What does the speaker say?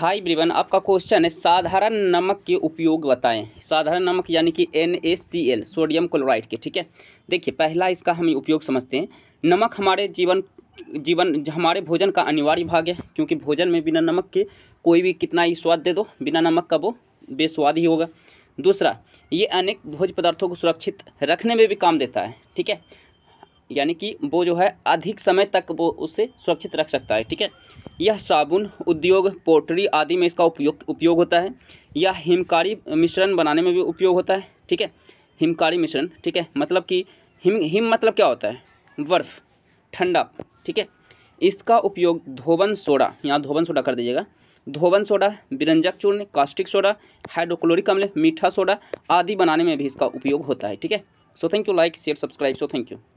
हाय ब्रिवन आपका क्वेश्चन है साधारण नमक के उपयोग बताएं साधारण नमक यानी कि एन सोडियम क्लोराइड के ठीक है देखिए पहला इसका हम उपयोग समझते हैं नमक हमारे जीवन जीवन हमारे भोजन का अनिवार्य भाग है क्योंकि भोजन में बिना नमक के कोई भी कितना ही स्वाद दे दो बिना नमक का वो बेस्वाद ही होगा दूसरा ये अनेक भोज पदार्थों को सुरक्षित रखने में भी काम देता है ठीक है यानी कि वो जो है अधिक समय तक वो उसे सुरक्षित रख सकता है ठीक है यह साबुन उद्योग पोल्ट्री आदि में इसका उपयोग उपयोग होता है यह हिमकारी मिश्रण बनाने में भी उपयोग होता है ठीक है हिमकारी मिश्रण ठीक है मतलब कि हिम हिम मतलब क्या होता है बर्फ़ ठंडा ठीक है इसका उपयोग धोबन सोडा यहाँ धोबन सोडा कर दीजिएगा धोबन सोडा बिरंजक चूर्ण कास्टिक सोडा हाइड्रोक्लोरिक अम्ल मीठा सोडा आदि बनाने में भी इसका उपयोग होता है ठीक है so thank you like share subscribe so thank you